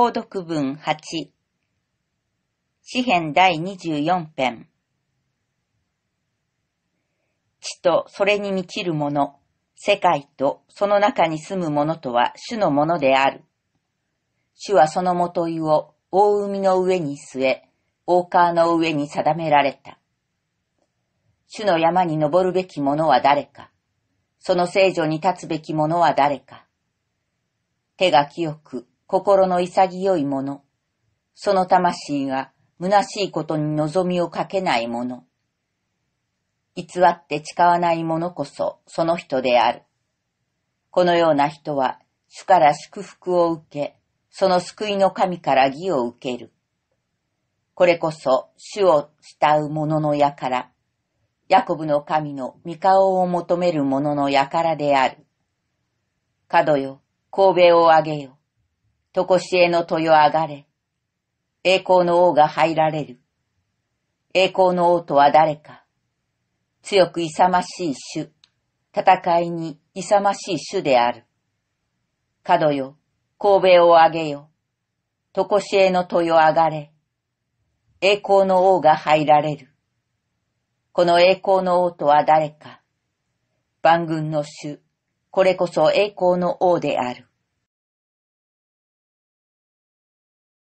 公読文8。詩篇第24編。地とそれに満ちるもの、世界とその中に住むものとは主のものである。主はそのもといを大海の上に据え、大川の上に定められた。主の山に登るべき者は誰か、その聖女に立つべき者は誰か。手が清く、心の潔いもの、その魂が虚しいことに望みをかけないもの、偽って誓わないものこそその人である。このような人は主から祝福を受け、その救いの神から義を受ける。これこそ主を慕う者の輩、ヤコブの神の御顔を求める者の輩である。角よ、神戸をあげよ。とこしえの豊あがれ。栄光の王が入られる。栄光の王とは誰か。強く勇ましい主。戦いに勇ましい主である。角よ、神戸をあげよ。とこしえの豊あがれ。栄光の王が入られる。この栄光の王とは誰か。万軍の主、これこそ栄光の王である。